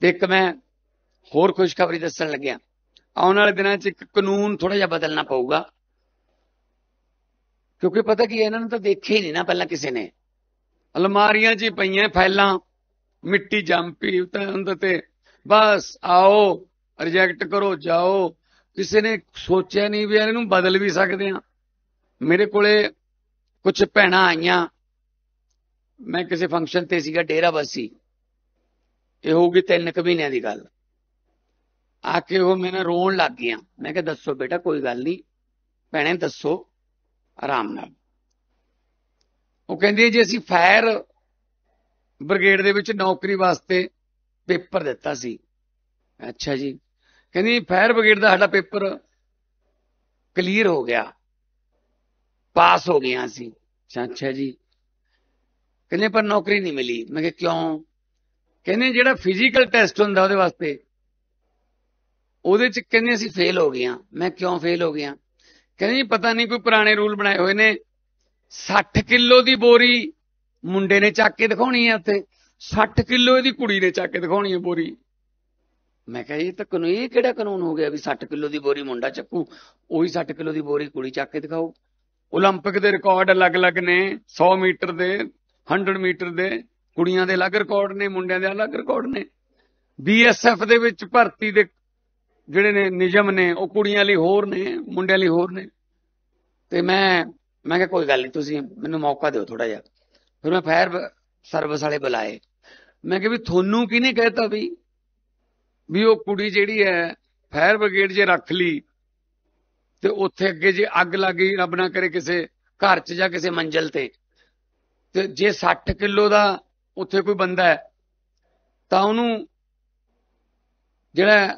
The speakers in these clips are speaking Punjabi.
ਤੇ ਇੱਕ ਮੈਂ ਹੋਰ ਖੁਸ਼ਖਬਰੀ ਦੱਸਣ ਲੱਗਿਆ ਆਉਣ ਵਾਲੇ ਦਿਨਾਂ 'ਚ ਇੱਕ ਕਾਨੂੰਨ ਥੋੜਾ ਜਿਹਾ ਬਦਲਣਾ ਪਊਗਾ ਕਿਉਂਕਿ ਪਤਾ ਕੀ ਇਹਨਾਂ ਨੂੰ ਤਾਂ ਦੇਖਿਆ ਹੀ ਨਹੀਂ ਨਾ ਪਹਿਲਾਂ ਕਿਸੇ ਨੇ ਅਲਮਾਰੀਆਂ 'ਚ ਪਈਆਂ ਫਾਈਲਾਂ ਮਿੱਟੀ ਜੰਮ ਪਈ ਤਾਂ ਅੰਦਰ ਤੇ ਬਸ ਆਓ ਰਿਜੈਕਟ ਕਰੋ ਜਾਓ ਕਿਸੇ ਨੇ ਸੋਚਿਆ ਨਹੀਂ ਵੀ ਇਹਨੂੰ ਬਦਲ ਵੀ ਸਕਦੇ ਆ ਮੇਰੇ ਕੋਲੇ ਕੁਝ ਪਹਿਣਾ ਆਈਆਂ ਮੈਂ ਕਿਸੇ ਫੰਕਸ਼ਨ ਤੇ ਸੀਗਾ ਡੇਰਾ ਬਸੀ ਇਹ ਹੋ ਗਈ ਤਿੰਨ ਕੁ ਮਹੀਨਿਆਂ ਦੀ ਗੱਲ ਆ ਕੇ ਉਹ ਮੈਨੂੰ ਰੋਣ ਲੱਗ ਗਿਆ ਮੈਂ ਕਿਹਾ ਦੱਸੋ ਬੇਟਾ ਕੋਈ ਗੱਲ ਨਹੀਂ ਭੈਣੇ ਦੱਸੋ ਆਰਾਮ ਨਾਲ ਉਹ ਕਹਿੰਦੀ ਜੀ ਅਸੀਂ ਫਾਇਰ ਬ੍ਰਿਗੇਡ ਦੇ ਵਿੱਚ ਨੌਕਰੀ ਵਾਸਤੇ ਪੇਪਰ ਦਿੱਤਾ ਸੀ ਅੱਛਾ ਜੀ ਕਹਿੰਦੀ ਫਾਇਰ ਬ੍ਰਿਗੇਡ ਦਾ ਸਾਡਾ ਪੇਪਰ ਕਲੀਅਰ ਹੋ ਗਿਆ ਪਾਸ ਹੋ ਗਿਆ ਸੀ ਅੱਛਾ ਜੀ ਕਹਿੰਦੇ ਪਰ ਨੌਕਰੀ ਨਹੀਂ ਮਿਲੀ ਮੈਂ ਕਿਹਾ ਕਿਉਂ ਕਹਿੰਦੇ ਜਿਹੜਾ ਫਿਜ਼ੀਕਲ ਟੈਸਟ ਹੁੰਦਾ ਉਹਦੇ ਵਾਸਤੇ ਉਹਦੇ ਚ ਕਹਿੰਦੇ ਅਸੀਂ ਫੇਲ ਹੋ ਗਏ ਆ ਮੈਂ ਕਿਉਂ ਫੇਲ ਹੋ ਗਿਆ ਕਹਿੰਦੇ ਜੀ ਪਤਾ ਨਹੀਂ ਕੋਈ ਪੁਰਾਣੇ ਰੂਲ ਬਣਾਏ ਹੋਏ ਨੇ 60 ਕਿਲੋ ਦੀ ਬੋਰੀ ਮੁੰਡੇ ਨੇ ਚੱਕ ਕੇ ਦਿਖਾਉਣੀ ਹੈ ਉੱਥੇ 60 ਕਿਲੋ ਇਹਦੀ ਕੁੜੀ ਨੇ ਚੱਕ ਕੇ ਦਿਖਾਉਣੀ ਹੈ ਬੋਰੀ ਮੈਂ ਕਿਹਾ ਇਹ ਤਾਂ ਕਾਨੂੰਨ ਇਹ ਕਿਹੜਾ ਕਾਨੂੰਨ ਹੋ ਗਿਆ ਵੀ 60 ਕਿਲੋ ਦੀ ਬੋਰੀ ਮੁੰਡਾ ਚੱਕੂ ਉਹੀ 60 ਕਿਲੋ ਦੀ ਬੋਰੀ ਕੁੜੀ ਚੱਕ ਕੇ ਦਿਖਾਓ 올림픽 ਦੇ ਰਿਕਾਰਡ ਅਲੱਗ-ਅਲੱਗ ਨੇ 100 ਮੀਟਰ ਦੇ 100 ਮੀਟਰ ਦੇ ਕੁੜੀਆਂ ਦੇ ਅਲੱਗ ਰਿਕਾਰਡ ਨੇ ਮੁੰਡਿਆਂ ਦੇ ਅਲੱਗ ਰਿਕਾਰਡ ਨੇ ਬੀਐਸਐਫ ਦੇ ਵਿੱਚ ਭਰਤੀ ਦੇ ਜਿਹੜੇ ਨੇ ਨਿਯਮ ਨੇ ਉਹ ਕੁੜੀਆਂ ਲਈ ਹੋਰ ਨੇ ਮੁੰਡਿਆਂ ਲਈ ਹੋਰ ਨੇ ਤੇ ਮੈਂ ਮੈਂ ਕਿਹਾ ਕੋਈ ਗੱਲ ਨਹੀਂ ਤੁਸੀਂ ਮੈਨੂੰ ਮੌਕਾ ਦਿਓ ਥੋੜਾ ਜਿਹਾ ਫਿਰ ਮੈਂ ਫਾਇਰ ਸਰਵਿਸ ਵਾਲੇ ਬੁਲਾਏ ਮੈਂ ਕਿਹਾ ਵੀ ਤੁਹਾਨੂੰ ਕਿਹਨੇ ਕਹਿਤਾ ਵੀ ਵੀ ਉਹ ਕੁੜੀ ਜਿਹੜੀ ਹੈ ਫਾਇਰ ਬ੍ਰਿਗੇਡ ਜੇ ਰੱਖ ਲਈ ਤੇ ਉੱਥੇ ਅੱਗੇ ਜੇ ਅੱਗ ਲੱਗ ਗਈ ਰੱਬ ਨਾ ਕਰੇ ਕਿਸੇ ਘਰ 'ਚ ਜਾਂ ਕਿਸੇ ਮੰਜ਼ਲ ਤੇ ਤੇ ਜੇ 60 ਕਿਲੋ ਦਾ ਉੱਥੇ ਕੋਈ ਬੰਦਾ ਹੈ ਤਾਂ ਉਹਨੂੰ ਜਿਹੜਾ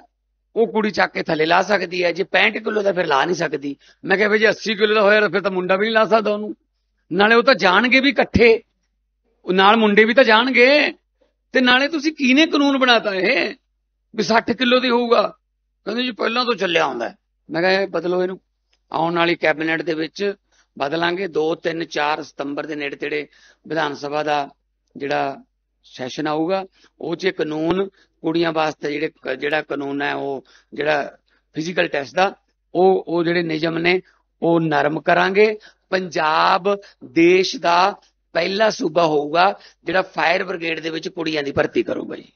ਉਹ ਕੁੜੀ ਚੱਕ ਕੇ ਥੱਲੇ ਲਾ ਸਕਦੀ ਹੈ ਜੇ 65 ਕਿਲੋ ਦਾ ਫਿਰ ਲਾ ਨਹੀਂ ਸਕਦੀ ਮੈਂ ਕਿਹਾ ਵੀ ਜੇ 80 ਕਿਲੋ ਦਾ ਹੋਇਆ ਫਿਰ ਤਾਂ ਮੁੰਡਾ ਵੀ ਨਹੀਂ ਲਾ ਸਕਦਾ ਉਹਨੂੰ ਨਾਲੇ ਉਹ ਤਾਂ ਜਾਣਗੇ ਵੀ ਇਕੱਠੇ ਉਹ ਨਾਲ ਮੁੰਡੇ ਵੀ ਤਾਂ ਜਾਣਗੇ ਤੇ ਨਾਲੇ ਤੁਸੀਂ ਕਿਹਨੇ ਕਾਨੂੰਨ ਬਣਾਤਾ ਇਹ ਵੀ 60 ਕਿਲੋ ਦੀ ਹੋਊਗਾ ਕਹਿੰਦੇ ਜੀ ਪਹਿਲਾਂ ਤੋਂ ਚੱਲਿਆ ਆਉਂਦਾ ਮੈਂ ਕਿਹਾ ਬਦਲੋ ਇਹਨੂੰ ਆਉਣ ਵਾਲੀ ਕੈਬਨਿਟ ਦੇ ਵਿੱਚ ਬਦਲਾਂਗੇ 2 3 4 ਸਤੰਬਰ ਦੇ ਨੇੜੇ ਤੇੜੇ ਵਿਧਾਨ ਸਭਾ ਦਾ ਜਿਹੜਾ ਸੈਸ਼ਨ ਆਊਗਾ ਉਹ ਚ ਕਾਨੂੰਨ ਕੁੜੀਆਂ ਵਾਸਤੇ ਜਿਹੜੇ ਜਿਹੜਾ ਕਾਨੂੰਨ ਹੈ ਉਹ ਜਿਹੜਾ ਫਿਜ਼ੀਕਲ ਟੈਸਟ ਦਾ ਉਹ ਉਹ ਜਿਹੜੇ ਨਿਯਮ ਨੇ ਉਹ ਨਰਮ ਕਰਾਂਗੇ ਪੰਜਾਬ ਦੇਸ਼ ਦਾ ਪਹਿਲਾ ਸੂਬਾ ਹੋਊਗਾ ਜਿਹੜਾ ਫਾਇਰ ਬ੍ਰਿਗੇਡ ਦੇ ਵਿੱਚ ਕੁੜੀਆਂ ਦੀ ਭਰਤੀ ਕਰੂਗਾ ਜੀ